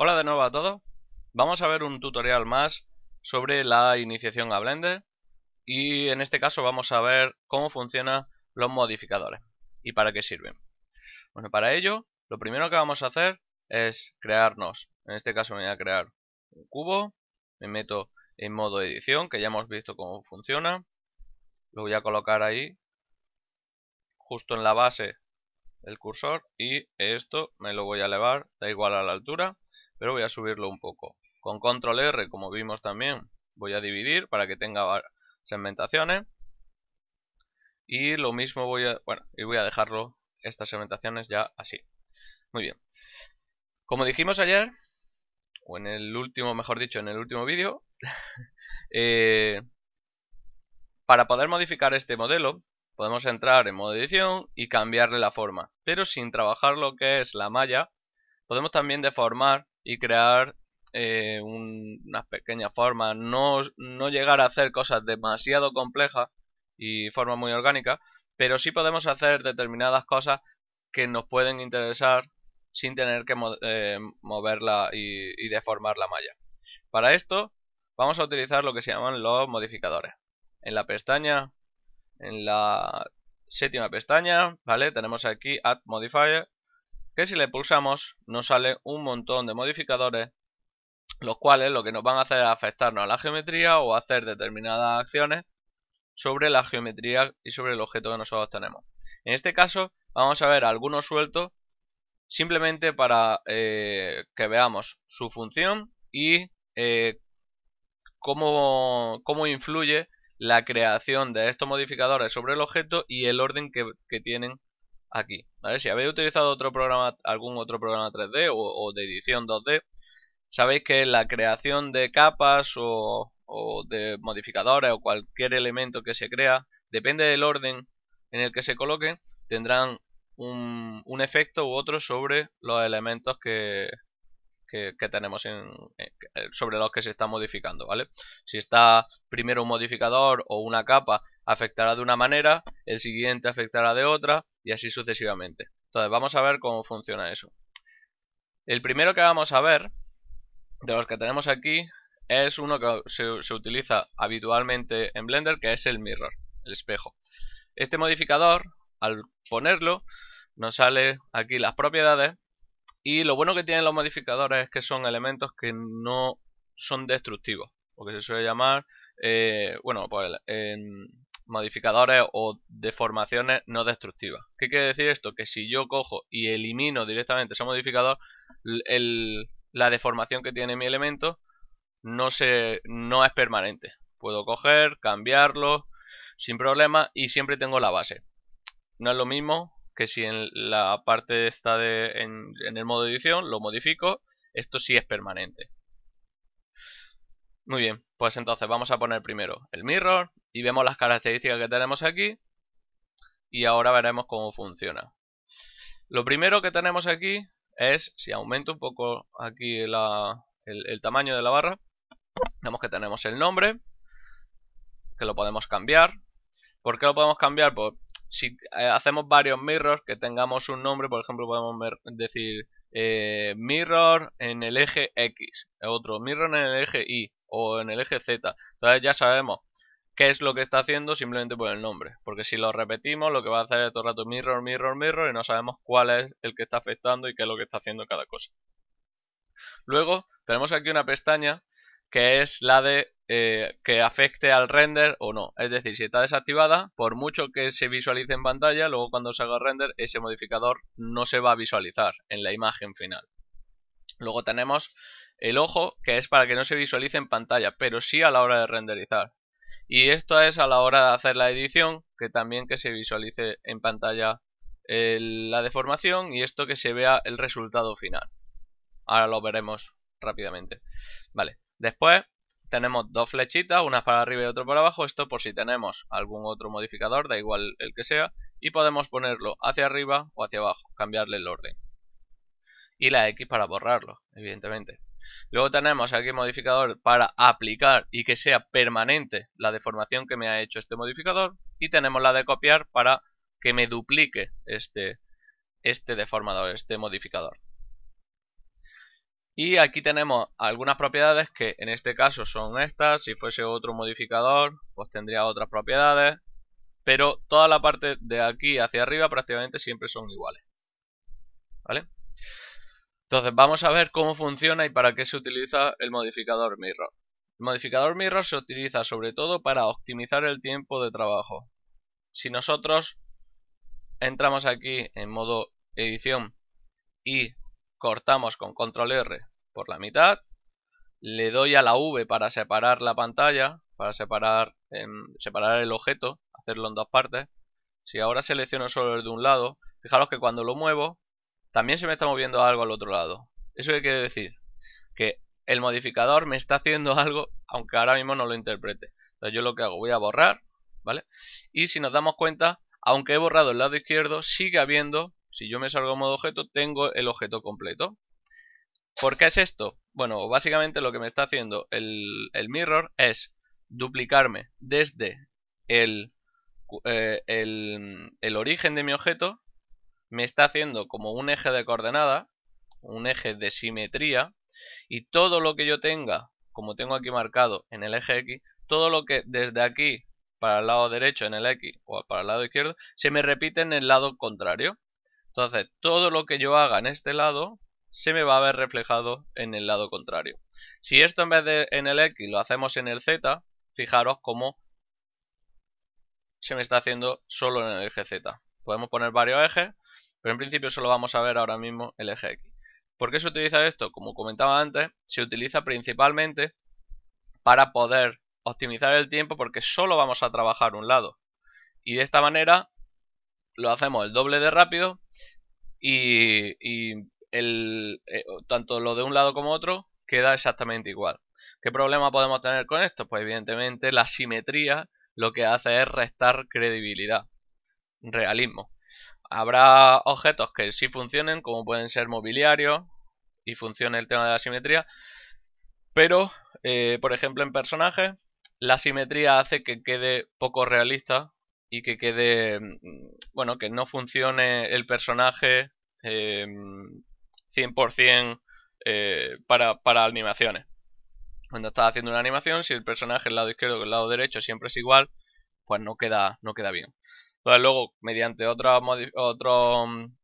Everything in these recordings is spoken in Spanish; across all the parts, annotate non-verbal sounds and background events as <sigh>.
Hola de nuevo a todos, vamos a ver un tutorial más sobre la iniciación a Blender y en este caso vamos a ver cómo funcionan los modificadores y para qué sirven. Bueno, para ello lo primero que vamos a hacer es crearnos, en este caso voy a crear un cubo, me meto en modo edición que ya hemos visto cómo funciona, lo voy a colocar ahí justo en la base el cursor y esto me lo voy a elevar, da igual a la altura pero voy a subirlo un poco. Con control R, como vimos también, voy a dividir para que tenga segmentaciones. Y lo mismo voy a, bueno, y voy a dejarlo estas segmentaciones ya así. Muy bien. Como dijimos ayer, o en el último, mejor dicho, en el último vídeo, <laughs> eh, para poder modificar este modelo, podemos entrar en modo edición y cambiarle la forma. Pero sin trabajar lo que es la malla, podemos también deformar y crear eh, un, unas pequeñas formas, no, no llegar a hacer cosas demasiado complejas y forma muy orgánica, pero sí podemos hacer determinadas cosas que nos pueden interesar sin tener que eh, moverla y, y deformar la malla. Para esto vamos a utilizar lo que se llaman los modificadores. En la pestaña, en la séptima pestaña, ¿vale? Tenemos aquí Add Modifier que si le pulsamos nos sale un montón de modificadores, los cuales lo que nos van a hacer es afectarnos a la geometría o hacer determinadas acciones sobre la geometría y sobre el objeto que nosotros tenemos. En este caso vamos a ver algunos sueltos simplemente para eh, que veamos su función y eh, cómo, influye la creación de estos modificadores sobre el objeto y el orden que, que tienen aquí, ¿vale? Si habéis utilizado otro programa, algún otro programa 3D o, de edición 2D, sabéis que la creación de capas o, de modificadores o cualquier elemento que se crea, depende del orden en el que se coloquen, tendrán un, efecto u otro sobre los elementos que, tenemos eh, sobre los que se está modificando, ¿vale? Si está primero un modificador o una capa, afectará de una manera, el siguiente afectará de otra, y así sucesivamente. Entonces vamos a ver cómo funciona eso. El primero que vamos a ver, de los que tenemos aquí, es uno que se, utiliza habitualmente en Blender, que es el mirror, el espejo. Este modificador, al ponerlo, nos sale aquí las propiedades y lo bueno que tienen los modificadores es que son elementos que no son destructivos, o que se suele llamar, eh, bueno, pues, modificadores o deformaciones no destructivas. ¿Qué quiere decir esto? Que si yo cojo y elimino directamente ese modificador, la deformación que tiene mi elemento no, se, no es permanente. Puedo coger, cambiarlo sin problema y siempre tengo la base. No es lo mismo que si en la parte está de, en, en el modo edición lo modifico, esto sí es permanente. Muy bien, pues entonces vamos a poner primero el mirror y vemos las características que tenemos aquí y ahora veremos cómo funciona. Lo primero que tenemos aquí es, si aumento un poco aquí el, tamaño de la barra, vemos que tenemos el nombre, que lo podemos cambiar. ¿Por qué lo podemos cambiar? Pues si eh, hacemos varios mirrors, que tengamos un nombre, por ejemplo, podemos decir eh, mirror en el eje X, otro mirror en el eje Y, o en el eje Z. Entonces ya sabemos qué es lo que está haciendo simplemente por el nombre. Porque si lo repetimos, lo que va a hacer es todo el rato mirror, mirror, mirror y no sabemos cuál es el que está afectando y qué es lo que está haciendo cada cosa. Luego tenemos aquí una pestaña que es la de eh, que afecte al render o no. Es decir, si está desactivada, por mucho que se visualice en pantalla, luego cuando se haga render, ese modificador no se va a visualizar en la imagen final. Luego tenemos el ojo, que es para que no se visualice en pantalla, pero sí a la hora de renderizar. Y esto es a la hora de hacer la edición, que también que se visualice en pantalla la deformación y esto que se vea el resultado final. Ahora lo veremos rápidamente. Vale, después tenemos dos flechitas, una para arriba y otra para abajo, esto por si tenemos algún otro modificador, da igual el que sea, y podemos ponerlo hacia arriba o hacia abajo, cambiarle el orden. Y la X para borrarlo, evidentemente. Luego tenemos aquí modificador para aplicar y que sea permanente la deformación que me ha hecho este modificador. Y tenemos la de copiar para que me duplique este, este deformador, este modificador. Y aquí tenemos algunas propiedades que en este caso son estas. Si fuese otro modificador, pues tendría otras propiedades. Pero toda la parte de aquí hacia arriba prácticamente siempre son iguales. ¿Vale? Entonces vamos a ver cómo funciona y para qué se utiliza el modificador mirror. El modificador mirror se utiliza sobre todo para optimizar el tiempo de trabajo. Si nosotros entramos aquí en modo edición y cortamos con control R por la mitad, le doy a la V para separar la pantalla, para separar, em, separar el objeto, hacerlo en dos partes. Si ahora selecciono solo el de un lado, fijaros que cuando lo muevo también se me está moviendo algo al otro lado. ¿Eso qué quiere decir? Que el modificador me está haciendo <laughs> algo, aunque ahora mismo no lo interprete. Entonces yo lo que hago, voy a borrar, ¿vale? Y si nos damos cuenta, aunque he borrado el lado izquierdo, sigue habiendo, si yo me salgo en modo objeto, tengo el objeto completo. ¿Por qué es esto? Bueno, básicamente lo que me está haciendo el, mirror es duplicarme desde eh, el, el origen de mi objeto me está haciendo como un eje de coordenada, un eje de simetría, y todo lo que yo tenga, como tengo aquí marcado en el eje X, todo lo que desde aquí para el lado derecho en el X o para el lado izquierdo, se me repite en el lado contrario. Entonces, todo lo que yo haga en este lado se me va a ver reflejado en el lado contrario. Si esto en vez de en el X lo hacemos en el Z, fijaros cómo se me está haciendo solo en el eje Z. Podemos poner varios ejes pero en principio solo vamos a ver ahora mismo el eje X. ¿Por qué se utiliza esto? Como comentaba antes, se utiliza principalmente para poder optimizar el tiempo porque solo vamos a trabajar un lado. Y de esta manera lo hacemos el doble de rápido y, el, eh, tanto lo de un lado como otro queda exactamente igual. ¿Qué problema podemos tener con esto? Pues evidentemente la simetría lo que hace es restar credibilidad, realismo habrá objetos que sí funcionen, como pueden ser mobiliarios y funcione el tema de la simetría, pero, eh, por ejemplo, en personajes, la simetría hace que quede poco realista y que quede, mm, bueno, que no funcione el personaje 100% em, eh, para, para animaciones. Cuando estás haciendo una animación, si el personaje el lado izquierdo o el lado derecho siempre es igual, pues no queda, no queda bien luego, mediante otro, mm,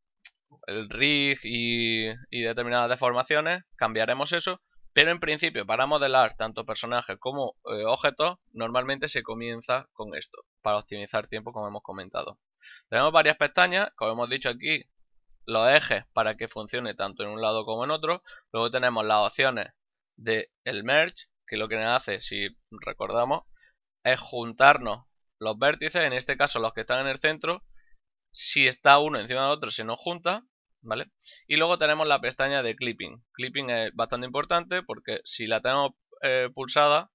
el rig y, determinadas deformaciones, cambiaremos eso. Pero en principio, para modelar tanto personajes como eh, objetos, normalmente se comienza con esto, para optimizar tiempo como hemos comentado. Tenemos varias pestañas, como hemos dicho aquí, los ejes para que funcione tanto en un lado como en otro. Luego tenemos las opciones del el merge, que lo que nos hace, si recordamos, es juntarnos los vértices, en este caso los que están en el centro, si está uno encima del otro se nos junta, ¿vale? Y luego tenemos la pestaña de clipping. Clipping es bastante importante porque si la tenemos eh, pulsada,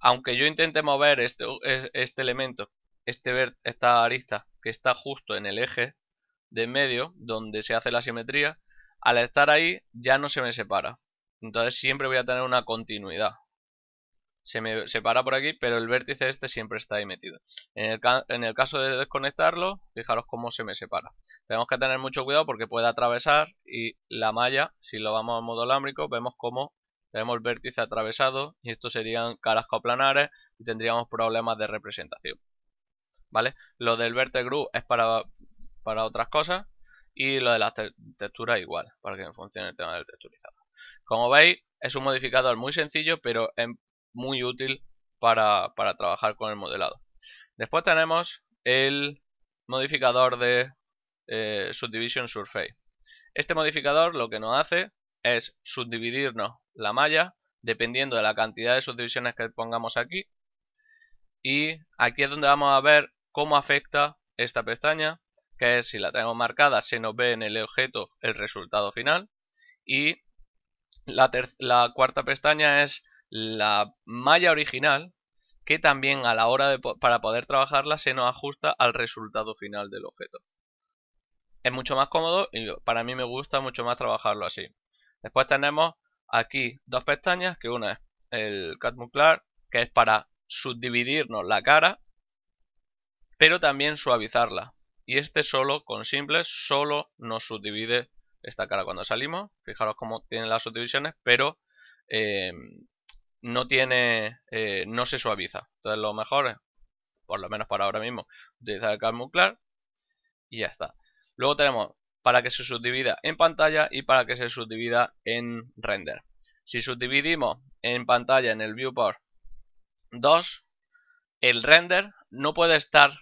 aunque yo intente mover este, este elemento, este esta arista que está justo en el eje de medio, donde se hace la simetría, al estar ahí ya no se me separa. Entonces siempre voy a tener una continuidad, se me separa por aquí, pero el vértice este siempre está ahí metido. En el, caso de desconectarlo, fijaros cómo se me separa. Tenemos que tener mucho cuidado porque puede atravesar y la malla, si lo vamos a modo alámbrico, vemos cómo tenemos el vértice atravesado y esto serían caras coplanares y tendríamos problemas de representación. ¿Vale? Lo del vértice group es para, para otras cosas y lo de la textura igual, para que funcione el tema del texturizado. Como veis, es un modificador muy sencillo, pero en muy útil para, trabajar con el modelado. Después tenemos el modificador de eh, Subdivision Surface. Este modificador lo que nos hace es subdividirnos la malla dependiendo de la cantidad de subdivisiones que pongamos aquí. Y aquí es donde vamos a ver cómo afecta esta pestaña, que es si la tenemos marcada se nos ve en el objeto el resultado final. Y la cuarta pestaña es la malla original que también a la hora de, para poder trabajarla se nos ajusta al resultado final del objeto. Es mucho más cómodo y para mí me gusta mucho más trabajarlo así. Después tenemos aquí dos pestañas, que una es el Cat Muclar, que es para subdividirnos la cara, pero también suavizarla. Y este solo, con simples, solo nos subdivide esta cara cuando salimos. Fijaros cómo tienen las subdivisiones, pero eh, no tiene, eh, no se suaviza. Entonces lo mejor es, por lo menos para ahora mismo, utilizar el muy y ya está. Luego tenemos para que se subdivida en pantalla y para que se subdivida en render. Si subdividimos en pantalla en el viewport 2, el render no puede estar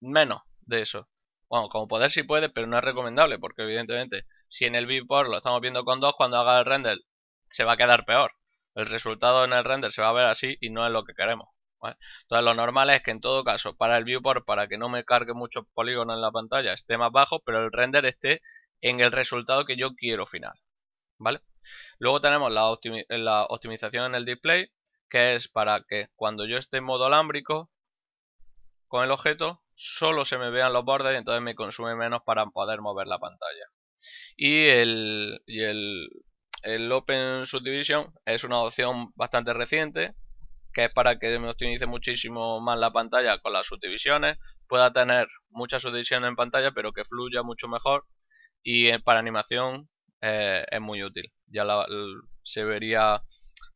menos de eso. Bueno, como poder si puede, pero no es recomendable porque evidentemente si en el viewport lo estamos viendo con 2, cuando haga el render se va a quedar peor el resultado en el render se va a ver así y no es lo que queremos. Entonces lo normal es que en todo caso para el viewport, para que no me cargue muchos polígonos en la pantalla, esté más bajo, pero el render esté en el resultado que yo quiero final. ¿Vale? Luego tenemos la, optimización en el display, que es para que cuando yo esté en modo alámbrico con el objeto, solo se me vean los bordes y entonces me consume menos para poder mover la pantalla. Y el, y el el Open Subdivision es una opción bastante reciente, que es para que me optimice muchísimo más la pantalla con las subdivisiones, pueda tener muchas subdivisiones en pantalla, pero que fluya mucho mejor y eh, para animación eh, es muy útil. Ya se vería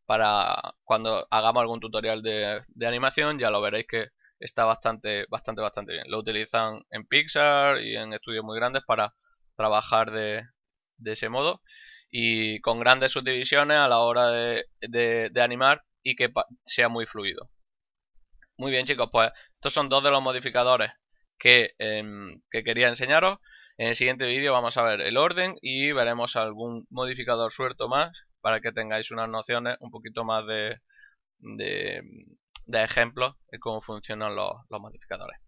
para cuando hagamos algún tutorial de, animación, ya lo veréis que está bastante, bastante, bastante bien. Lo utilizan en Pixar y en estudios muy grandes para trabajar de ese modo y con grandes subdivisiones a la hora de, animar y que sea muy fluido. Muy bien chicos, pues estos son dos de los modificadores em, que, quería enseñaros. En el siguiente vídeo vamos a ver el orden y veremos algún modificador suelto más para que tengáis unas nociones un poquito más de, de, de ejemplos de cómo funcionan los modificadores.